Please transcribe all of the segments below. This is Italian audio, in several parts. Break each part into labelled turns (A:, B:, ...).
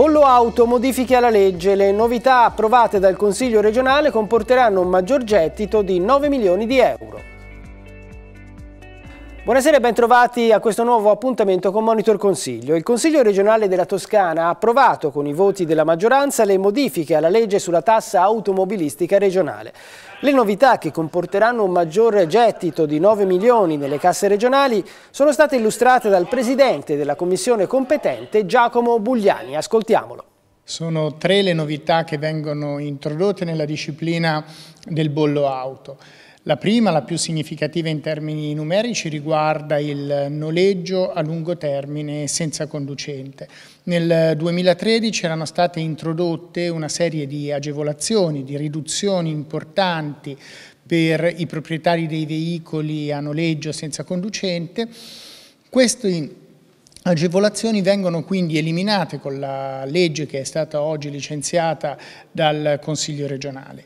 A: Bollo auto, modifiche alla legge. Le novità approvate dal Consiglio regionale comporteranno un maggior gettito di 9 milioni di euro. Buonasera e bentrovati a questo nuovo appuntamento con Monitor Consiglio. Il Consiglio regionale della Toscana ha approvato con i voti della maggioranza le modifiche alla legge sulla tassa automobilistica regionale. Le novità che comporteranno un maggior gettito di 9 milioni nelle casse regionali sono state illustrate dal Presidente della Commissione
B: competente Giacomo Bugliani. Ascoltiamolo. Sono tre le novità che vengono introdotte nella disciplina del bollo auto. La prima, la più significativa in termini numerici, riguarda il noleggio a lungo termine senza conducente. Nel 2013 erano state introdotte una serie di agevolazioni, di riduzioni importanti per i proprietari dei veicoli a noleggio senza conducente. Queste agevolazioni vengono quindi eliminate con la legge che è stata oggi licenziata dal Consiglio regionale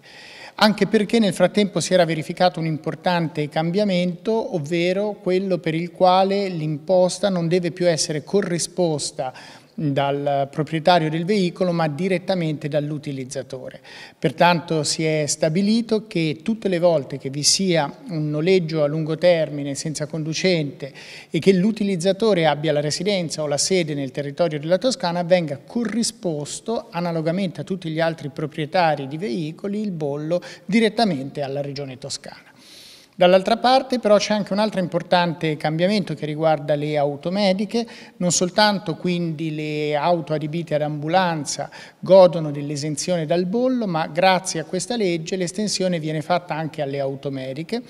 B: anche perché nel frattempo si era verificato un importante cambiamento, ovvero quello per il quale l'imposta non deve più essere corrisposta dal proprietario del veicolo ma direttamente dall'utilizzatore. Pertanto si è stabilito che tutte le volte che vi sia un noleggio a lungo termine senza conducente e che l'utilizzatore abbia la residenza o la sede nel territorio della Toscana venga corrisposto analogamente a tutti gli altri proprietari di veicoli il bollo direttamente alla Regione Toscana. Dall'altra parte però c'è anche un altro importante cambiamento che riguarda le automediche, non soltanto quindi le auto adibite ad ambulanza godono dell'esenzione dal bollo, ma grazie a questa legge l'estensione viene fatta anche alle automediche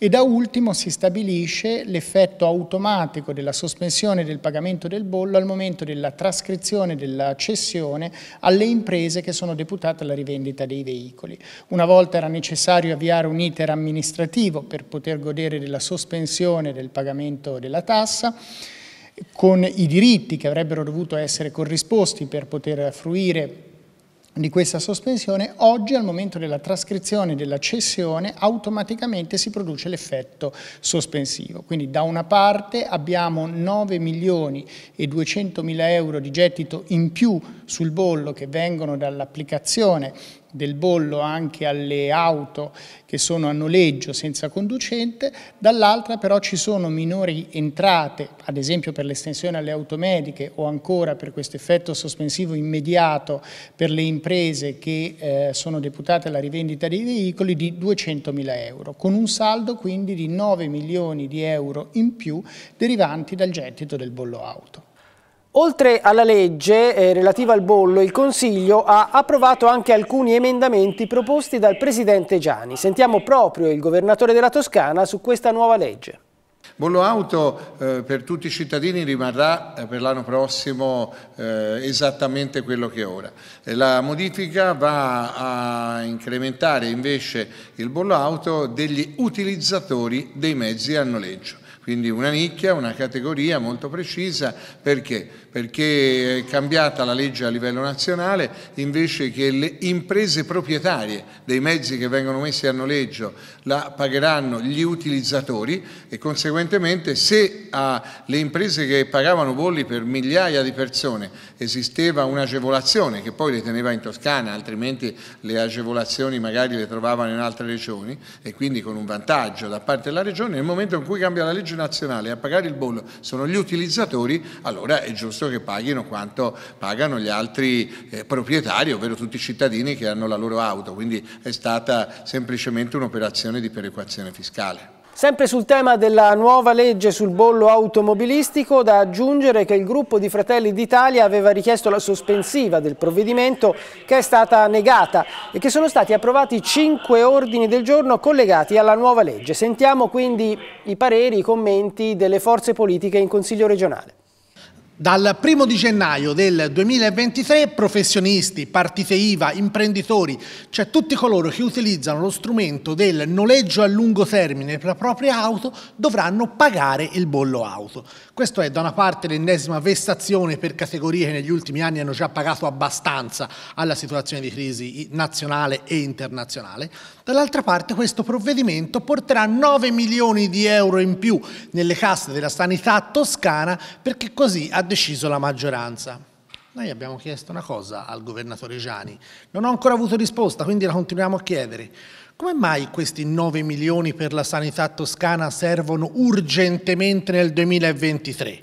B: e da ultimo si stabilisce l'effetto automatico della sospensione del pagamento del bollo al momento della trascrizione della cessione alle imprese che sono deputate alla rivendita dei veicoli. Una volta era necessario avviare un iter amministrativo per poter godere della sospensione del pagamento della tassa, con i diritti che avrebbero dovuto essere corrisposti per poter fruire di questa sospensione, oggi al momento della trascrizione e della cessione automaticamente si produce l'effetto sospensivo. Quindi da una parte abbiamo 9 milioni e 200 mila euro di gettito in più sul bollo che vengono dall'applicazione del bollo anche alle auto che sono a noleggio senza conducente, dall'altra però ci sono minori entrate, ad esempio per l'estensione alle automediche o ancora per questo effetto sospensivo immediato per le imprese che eh, sono deputate alla rivendita dei veicoli di 200 mila euro, con un saldo quindi di 9 milioni di euro in più derivanti dal gettito del bollo auto.
A: Oltre alla legge eh, relativa al bollo, il Consiglio ha approvato anche alcuni emendamenti proposti dal Presidente Gianni. Sentiamo proprio il Governatore della Toscana su questa
C: nuova legge. Bollo auto eh, per tutti i cittadini rimarrà eh, per l'anno prossimo eh, esattamente quello che è ora. Eh, la modifica va a incrementare invece il bollo auto degli utilizzatori dei mezzi a noleggio. Quindi una nicchia, una categoria molto precisa, perché? Perché è cambiata la legge a livello nazionale, invece che le imprese proprietarie dei mezzi che vengono messi a noleggio la pagheranno gli utilizzatori e conseguentemente se alle imprese che pagavano bolli per migliaia di persone esisteva un'agevolazione che poi le teneva in Toscana, altrimenti le agevolazioni magari le trovavano in altre regioni e quindi con un vantaggio da parte della regione, nel momento in cui cambia la legge nazionale a pagare il bollo sono gli utilizzatori, allora è giusto che paghino quanto pagano gli altri eh, proprietari, ovvero tutti i cittadini che hanno la loro auto. Quindi è stata semplicemente un'operazione di perequazione fiscale. Sempre
A: sul tema della nuova legge sul bollo automobilistico, da aggiungere che il gruppo di Fratelli d'Italia aveva richiesto la sospensiva del provvedimento che è stata negata e che sono stati approvati cinque ordini del giorno collegati alla nuova legge. Sentiamo quindi i pareri, i commenti delle forze politiche in Consiglio regionale. Dal primo
D: di gennaio del 2023 professionisti, partite IVA, imprenditori, cioè tutti coloro che utilizzano lo strumento del noleggio a lungo termine per la propria auto dovranno pagare il bollo auto. Questo è da una parte l'ennesima vessazione per categorie che negli ultimi anni hanno già pagato abbastanza alla situazione di crisi nazionale e internazionale, dall'altra parte questo provvedimento porterà 9 milioni di euro in più nelle casse della sanità toscana perché così ha deciso la maggioranza. Noi abbiamo chiesto una cosa al governatore Gianni, non ho ancora avuto risposta, quindi la continuiamo a chiedere. Come mai questi 9 milioni per la sanità toscana servono urgentemente nel 2023?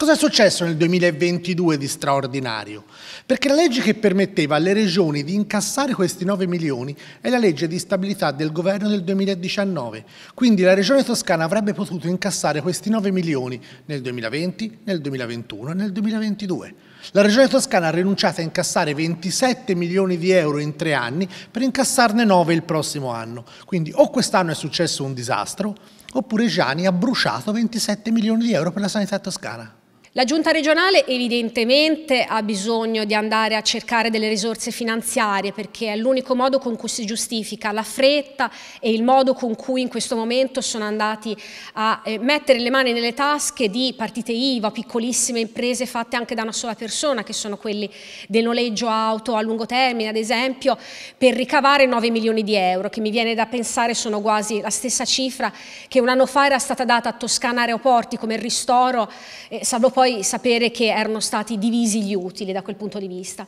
D: Cosa è successo nel 2022 di straordinario? Perché la legge che permetteva alle regioni di incassare questi 9 milioni è la legge di stabilità del governo del 2019, quindi la regione toscana avrebbe potuto incassare questi 9 milioni nel 2020, nel 2021 e nel 2022. La regione toscana ha rinunciato a incassare 27 milioni di euro in tre anni per incassarne 9 il prossimo anno, quindi o quest'anno è successo un disastro oppure Gianni ha bruciato 27 milioni di euro per la sanità toscana.
E: La giunta regionale evidentemente ha bisogno di andare a cercare delle risorse finanziarie perché è l'unico modo con cui si giustifica la fretta e il modo con cui in questo momento sono andati a eh, mettere le mani nelle tasche di partite IVA, piccolissime imprese fatte anche da una sola persona che sono quelli del noleggio auto a lungo termine ad esempio per ricavare 9 milioni di euro che mi viene da pensare sono quasi la stessa cifra che un anno fa era stata data a Toscana Aeroporti come ristoro, eh, salvo poi poi sapere che erano stati divisi gli utili da quel punto di vista.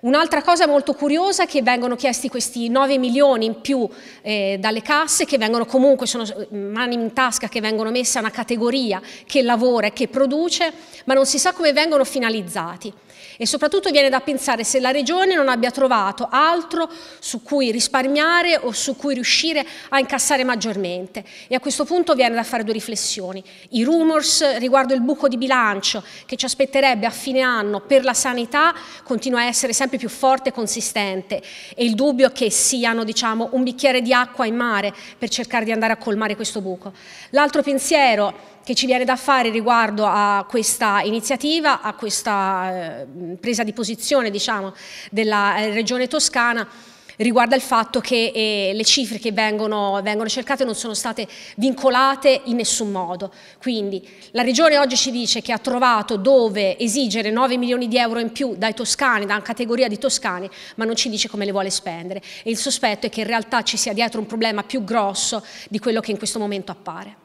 E: Un'altra cosa molto curiosa è che vengono chiesti questi 9 milioni in più eh, dalle casse, che vengono comunque, sono mm, mani in tasca, che vengono messe a una categoria che lavora e che produce, ma non si sa come vengono finalizzati. E soprattutto viene da pensare se la Regione non abbia trovato altro su cui risparmiare o su cui riuscire a incassare maggiormente. E a questo punto viene da fare due riflessioni. I rumors riguardo il buco di bilancio che ci aspetterebbe a fine anno per la sanità continua a essere sempre più forte e consistente e il dubbio che siano diciamo, un bicchiere di acqua in mare per cercare di andare a colmare questo buco. L'altro pensiero che ci viene da fare riguardo a questa iniziativa, a questa eh, presa di posizione diciamo, della eh, Regione Toscana riguarda il fatto che eh, le cifre che vengono, vengono, cercate non sono state vincolate in nessun modo. Quindi la Regione oggi ci dice che ha trovato dove esigere 9 milioni di euro in più dai toscani, da una categoria di toscani, ma non ci dice come le vuole spendere.
F: E il sospetto è che in realtà ci sia dietro un problema più grosso di quello che in questo momento appare.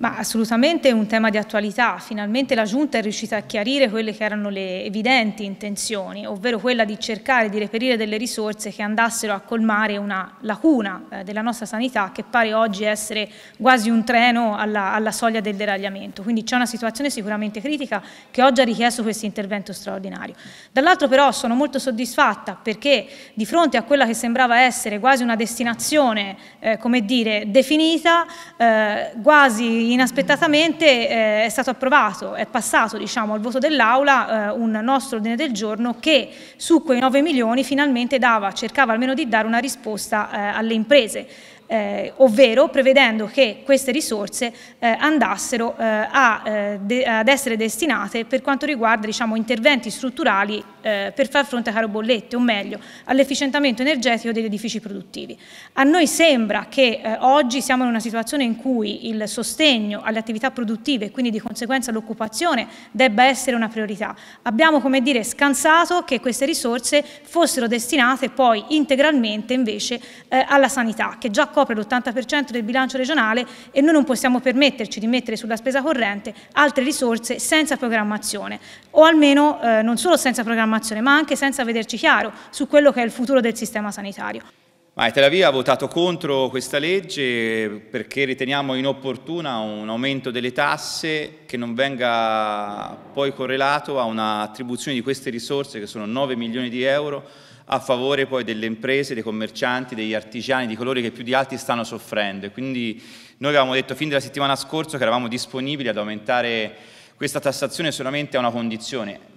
F: Ma assolutamente è un tema di attualità, finalmente la Giunta è riuscita a chiarire quelle che erano le evidenti intenzioni, ovvero quella di cercare di reperire delle risorse che andassero a colmare una lacuna eh, della nostra sanità che pare oggi essere quasi un treno alla, alla soglia del deragliamento, quindi c'è una situazione sicuramente critica che oggi ha richiesto questo intervento straordinario. Dall'altro però sono molto soddisfatta perché di fronte a quella che sembrava essere quasi una destinazione, eh, come dire, definita, eh, quasi inaspettatamente eh, è stato approvato, è passato diciamo, al voto dell'Aula eh, un nostro ordine del giorno che su quei 9 milioni finalmente dava, cercava almeno di dare una risposta eh, alle imprese eh, ovvero prevedendo che queste risorse eh, andassero eh, a, eh, de, ad essere destinate per quanto riguarda diciamo, interventi strutturali eh, per far fronte a caro bollette, o meglio all'efficientamento energetico degli edifici produttivi. A noi sembra che eh, oggi siamo in una situazione in cui il sostegno alle attività produttive e quindi di conseguenza all'occupazione debba essere una priorità. Abbiamo come dire scansato che queste risorse fossero destinate poi integralmente invece alla sanità che già copre l'80% del bilancio regionale e noi non possiamo permetterci di mettere sulla spesa corrente altre risorse senza programmazione o almeno eh, non solo senza programmazione ma anche senza vederci chiaro su quello che è il futuro del sistema sanitario.
G: Ma Tel ha votato contro questa legge perché riteniamo inopportuna un aumento delle tasse che non venga poi correlato a un'attribuzione di queste risorse che sono 9 milioni di euro a favore poi delle imprese, dei commercianti, degli artigiani, di coloro che più di altri stanno soffrendo. E quindi noi avevamo detto fin dalla settimana scorsa che eravamo disponibili ad aumentare questa tassazione solamente a una condizione,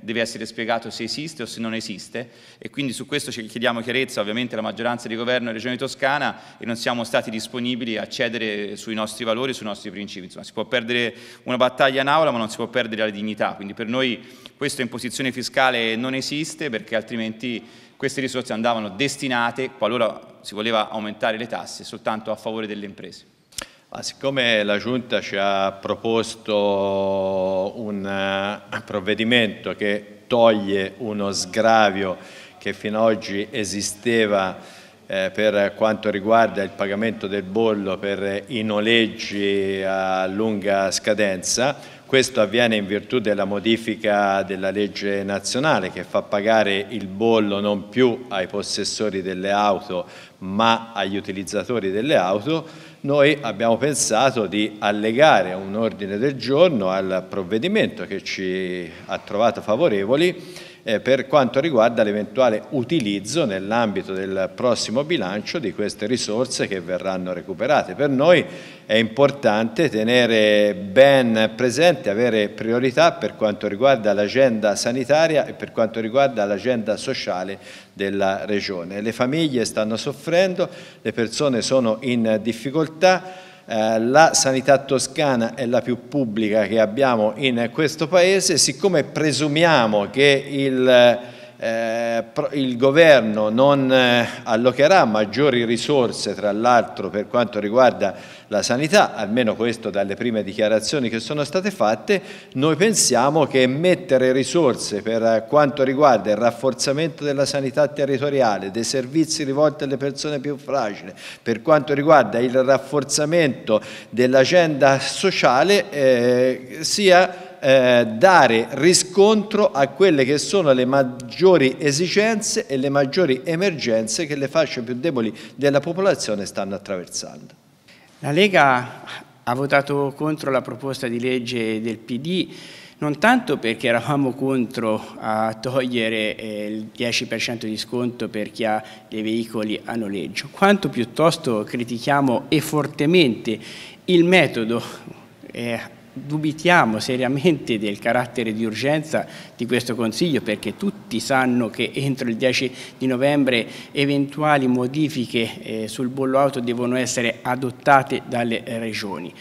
G: deve essere spiegato se esiste o se non esiste e quindi su questo ci chiediamo chiarezza ovviamente alla maggioranza di governo e Regione Toscana e non siamo stati disponibili a cedere sui nostri valori, sui nostri principi. Insomma, si può perdere una battaglia in aula ma non si può perdere la dignità, quindi per noi questa imposizione fiscale non esiste perché altrimenti queste risorse andavano destinate, qualora si voleva aumentare le tasse, soltanto a favore delle imprese.
H: Ma siccome la Giunta ci ha proposto un eh, provvedimento che toglie uno sgravio che fino ad oggi esisteva eh, per quanto riguarda il pagamento del bollo per i noleggi a lunga scadenza, questo avviene in virtù della modifica della legge nazionale che fa pagare il bollo non più ai possessori delle auto ma agli utilizzatori delle auto, noi abbiamo pensato di allegare un ordine del giorno al provvedimento che ci ha trovato favorevoli eh, per quanto riguarda l'eventuale utilizzo nell'ambito del prossimo bilancio di queste risorse che verranno recuperate. Per noi è importante tenere ben presente, avere priorità per quanto riguarda l'agenda sanitaria e per quanto riguarda l'agenda sociale della Regione. Le famiglie stanno soffrendo, le persone sono in difficoltà, eh, la sanità toscana è la più pubblica che abbiamo in questo paese, siccome presumiamo che il eh, il governo non eh, allocherà maggiori risorse tra l'altro per quanto riguarda la sanità, almeno questo dalle prime dichiarazioni che sono state fatte, noi pensiamo che mettere risorse per quanto riguarda il rafforzamento della sanità territoriale, dei servizi rivolti alle persone più fragili, per quanto riguarda il rafforzamento dell'agenda sociale eh, sia eh, dare riscontro a quelle che sono le maggiori esigenze e le maggiori emergenze che le fasce più deboli della popolazione stanno attraversando.
I: La Lega ha votato contro la proposta di legge del PD non tanto perché eravamo contro a togliere eh, il 10% di sconto per chi ha dei veicoli a noleggio, quanto piuttosto critichiamo e fortemente il metodo eh, dubitiamo seriamente del carattere di urgenza di questo Consiglio perché tutti sanno che entro il 10 di novembre eventuali modifiche eh, sul bollo auto devono essere adottate dalle eh, regioni.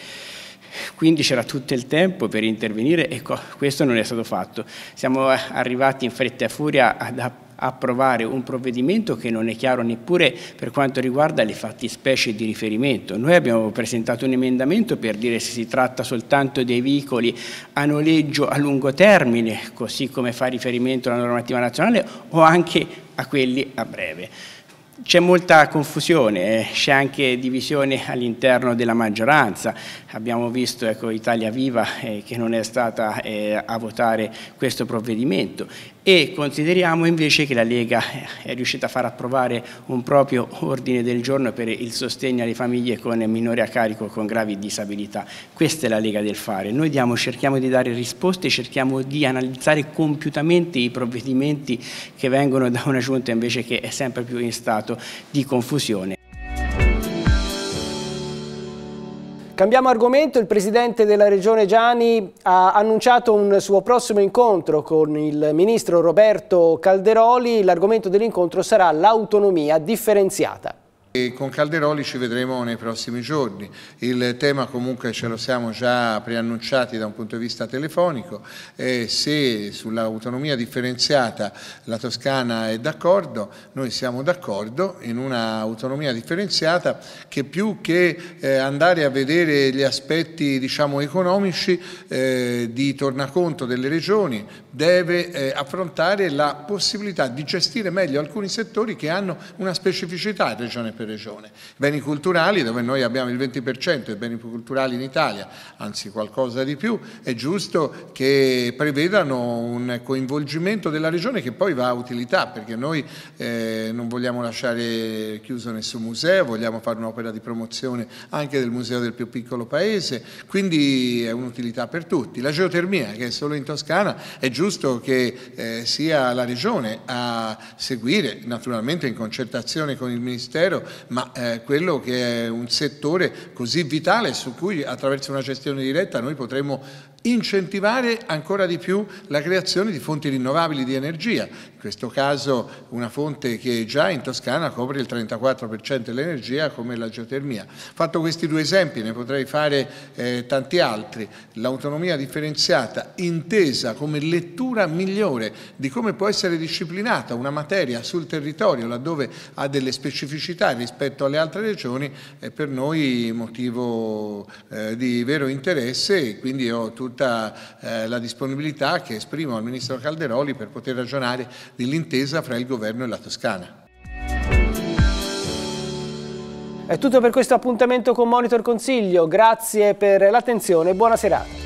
I: Quindi c'era tutto il tempo per intervenire e questo non è stato fatto. Siamo eh, arrivati in fretta e furia ad approvare approvare un provvedimento che non è chiaro neppure per quanto riguarda le fattispecie di riferimento. Noi abbiamo presentato un emendamento per dire se si tratta soltanto dei veicoli a noleggio a lungo termine, così come fa riferimento alla normativa nazionale, o anche a quelli a breve. C'è molta confusione, eh, c'è anche divisione all'interno della maggioranza. Abbiamo visto ecco, Italia Viva eh, che non è stata eh, a votare questo provvedimento e consideriamo invece che la Lega eh, è riuscita a far approvare un proprio ordine del giorno per il sostegno alle famiglie con minore a carico con gravi disabilità. Questa è la Lega del fare. Noi diamo, cerchiamo di dare risposte, cerchiamo di analizzare compiutamente i provvedimenti che vengono da una giunta invece che è sempre più in stato di confusione.
A: Cambiamo argomento, il presidente della regione Gianni ha annunciato un suo prossimo incontro con il ministro Roberto Calderoli, l'argomento dell'incontro sarà l'autonomia differenziata
C: con Calderoli ci vedremo nei prossimi giorni. Il tema comunque ce lo siamo già preannunciati da un punto di vista telefonico. Eh, se sull'autonomia differenziata la Toscana è d'accordo, noi siamo d'accordo in un'autonomia differenziata che più che eh, andare a vedere gli aspetti diciamo, economici eh, di tornaconto delle regioni deve eh, affrontare la possibilità di gestire meglio alcuni settori che hanno una specificità regione per regione. Beni culturali, dove noi abbiamo il 20% dei beni culturali in Italia, anzi qualcosa di più, è giusto che prevedano un coinvolgimento della regione che poi va a utilità, perché noi eh, non vogliamo lasciare chiuso nessun museo, vogliamo fare un'opera di promozione anche del museo del più piccolo paese, quindi è un'utilità per tutti. La geotermia, che è solo in Toscana, è giusto che eh, sia la regione a seguire, naturalmente in concertazione con il Ministero, ma eh, quello che è un settore così vitale su cui attraverso una gestione diretta noi potremmo incentivare ancora di più la creazione di fonti rinnovabili di energia, in questo caso una fonte che già in Toscana copre il 34% dell'energia come la geotermia. Fatto questi due esempi, ne potrei fare eh, tanti altri, l'autonomia differenziata intesa come lettura migliore di come può essere disciplinata una materia sul territorio laddove ha delle specificità rispetto alle altre regioni è per noi motivo eh, di vero interesse e quindi ho tutto tutta eh, la disponibilità che esprimo al Ministro Calderoli per poter ragionare dell'intesa fra il Governo e la Toscana. È
A: tutto per questo appuntamento con Monitor Consiglio, grazie per l'attenzione e buona serata.